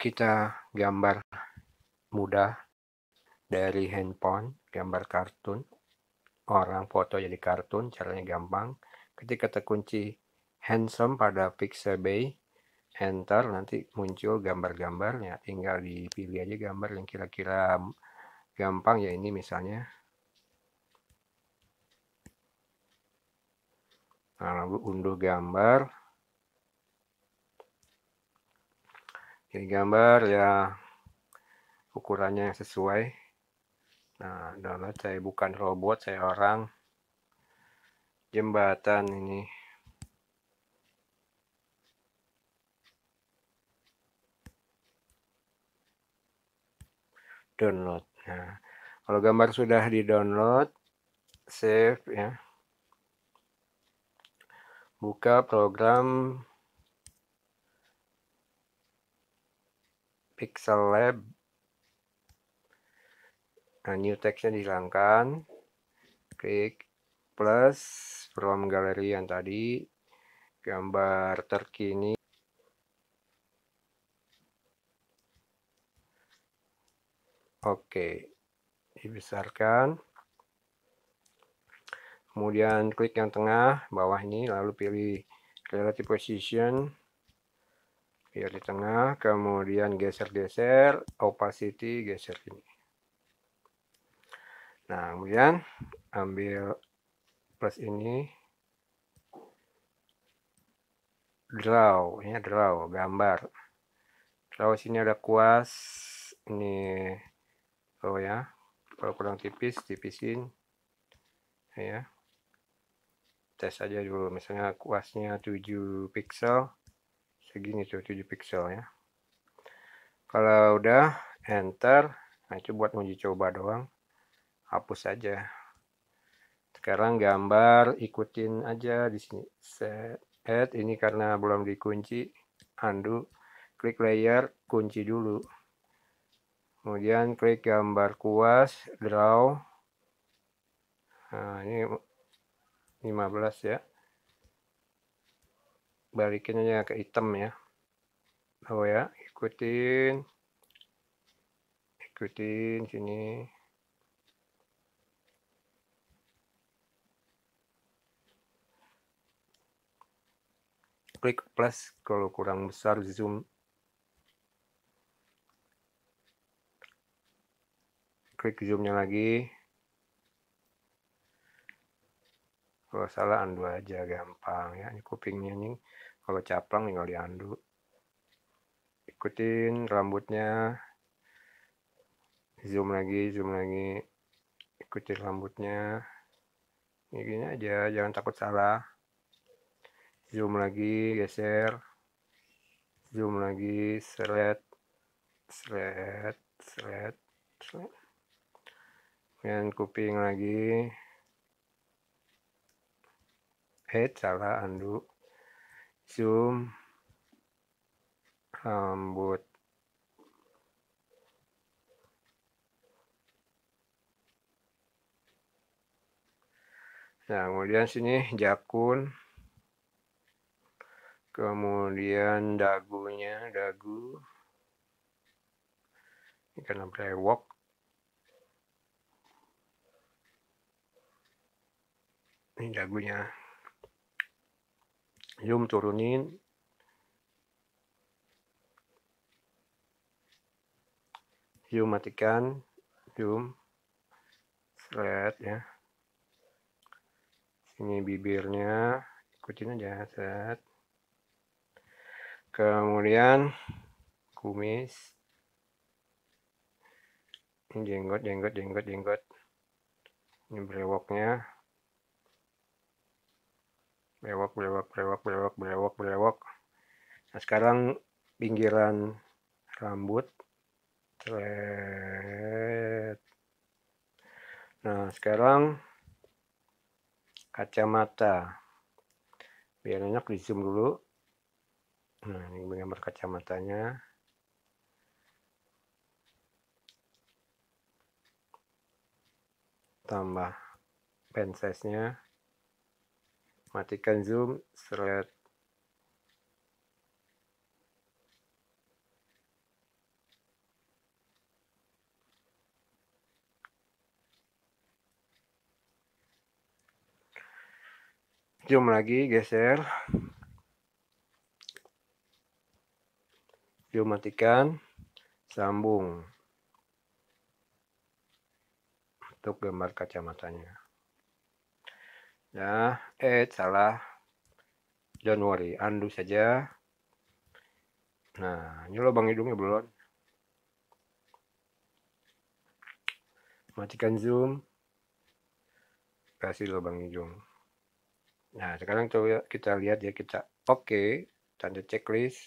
kita gambar mudah dari handphone, gambar kartun, orang foto jadi kartun, caranya gampang. Ketika terkunci handsome pada Pixabay, enter, nanti muncul gambar-gambarnya. Tinggal dipilih aja gambar yang kira-kira gampang, ya ini misalnya. Nah, lalu unduh gambar, ini gambar ya ukurannya yang sesuai. Nah, download saya bukan robot, saya orang. Jembatan ini. Download. Nah, kalau gambar sudah di-download, save ya. Buka program Pixel Lab. Nah, new textnya dihilangkan. Klik plus from galeri yang tadi. Gambar terkini. Oke, dibesarkan. Kemudian klik yang tengah bawah ini, lalu pilih relative position biar di tengah kemudian geser-geser opacity geser ini nah kemudian ambil plus ini draw ini ya, draw gambar draw sini ada kuas ini oh ya kalau kurang tipis tipisin ya tes aja dulu misalnya kuasnya 7 pixel segini tuh 7 pixel ya kalau udah enter nah itu buat uji coba doang hapus aja sekarang gambar ikutin aja di sini set add ini karena belum dikunci undo klik layer kunci dulu kemudian klik gambar kuas draw nah ini 15 ya balikinnya ke hitam ya oh ya ikutin ikutin sini klik plus kalau kurang besar zoom klik zoomnya lagi Kalau salah andu aja gampang ya ini kupingnya nih kalau caplang tinggal diandu ikutin rambutnya zoom lagi zoom lagi ikutin rambutnya ini ya, gini aja jangan takut salah zoom lagi geser zoom lagi seret seret seret, seret. kemudian kuping lagi pet cara andu zoom rambut nah kemudian sini jakun kemudian dagunya dagu ini karena brewok ini dagunya Yum turunin Yum matikan Yum Slide ya Ini bibirnya Ikutin aja set Kemudian Kumis Ini jenggot jenggot jenggot jenggot Ini brewoknya Brewok, brewok, brewok, brewok, brewok, brewok. Nah, sekarang pinggiran rambut. Tret. Nah, sekarang kacamata. Biar enak di zoom dulu. Nah, ini gambar kacamatanya. Tambah pen size-nya matikan zoom seret zoom lagi geser zoom matikan sambung untuk gambar kacamatanya Ya, eh salah. Don't worry, undo saja. Nah, ini lubang hidungnya belum. Matikan zoom. Kasih lubang hidung. Nah, sekarang coba kita lihat ya kita oke, okay, tanda checklist.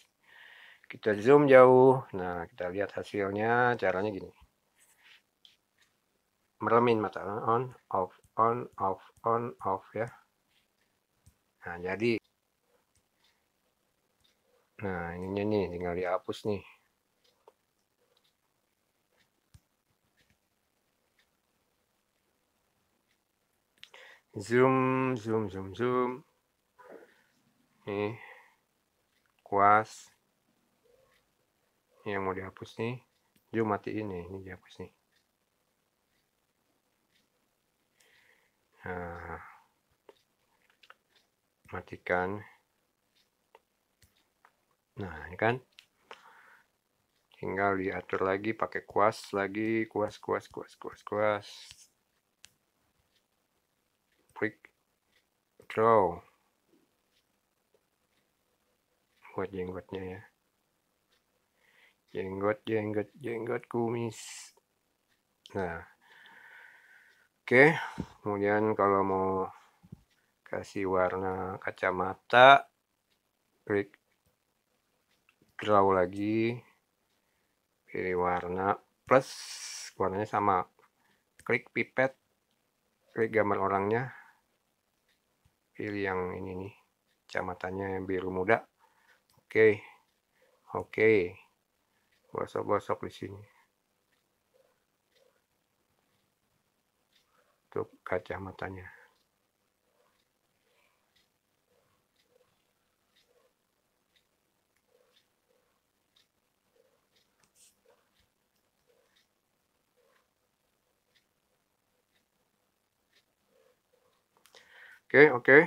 Kita zoom jauh. Nah, kita lihat hasilnya caranya gini. Meremin mata on off on off on off ya nah jadi nah ini nih tinggal dihapus nih zoom zoom zoom zoom nih kuas Ini yang mau dihapus nih zoom mati ini ini dihapus nih Nah, matikan nah ini kan tinggal diatur lagi pakai kuas lagi kuas kuas kuas kuas kuas quick draw buat jenggotnya ya jenggot jenggot jenggot kumis nah Oke, kemudian kalau mau kasih warna kacamata, klik draw lagi, pilih warna plus, warnanya sama. Klik pipet, klik gambar orangnya, pilih yang ini nih, kacamatanya yang biru muda. Oke, oke, gosok-gosok di sini. untuk matanya. Oke, okay, oke. Okay.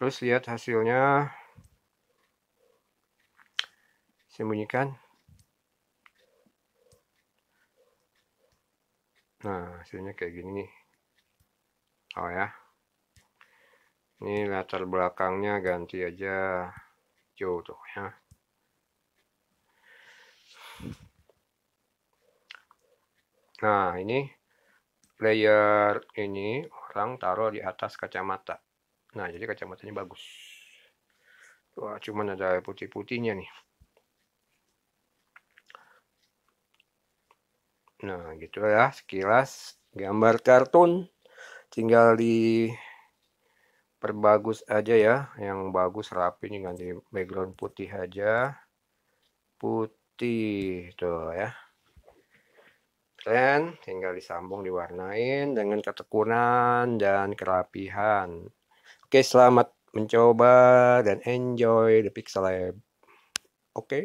Terus lihat hasilnya. Sembunyikan. Nah, hasilnya kayak gini nih. Oh ya. Ini latar belakangnya ganti aja hijau tuh ya. Nah, ini player ini orang taruh di atas kacamata. Nah, jadi kacamatanya bagus. Wah, cuman ada putih-putihnya nih. Nah, gitu ya sekilas gambar kartun. Tinggal di perbagus aja ya, yang bagus rapi nih ganti background putih aja. Putih tuh ya. Keren, tinggal disambung diwarnain dengan ketekunan dan kerapihan. Oke, selamat mencoba dan enjoy the Pixel Lab. Oke. Okay?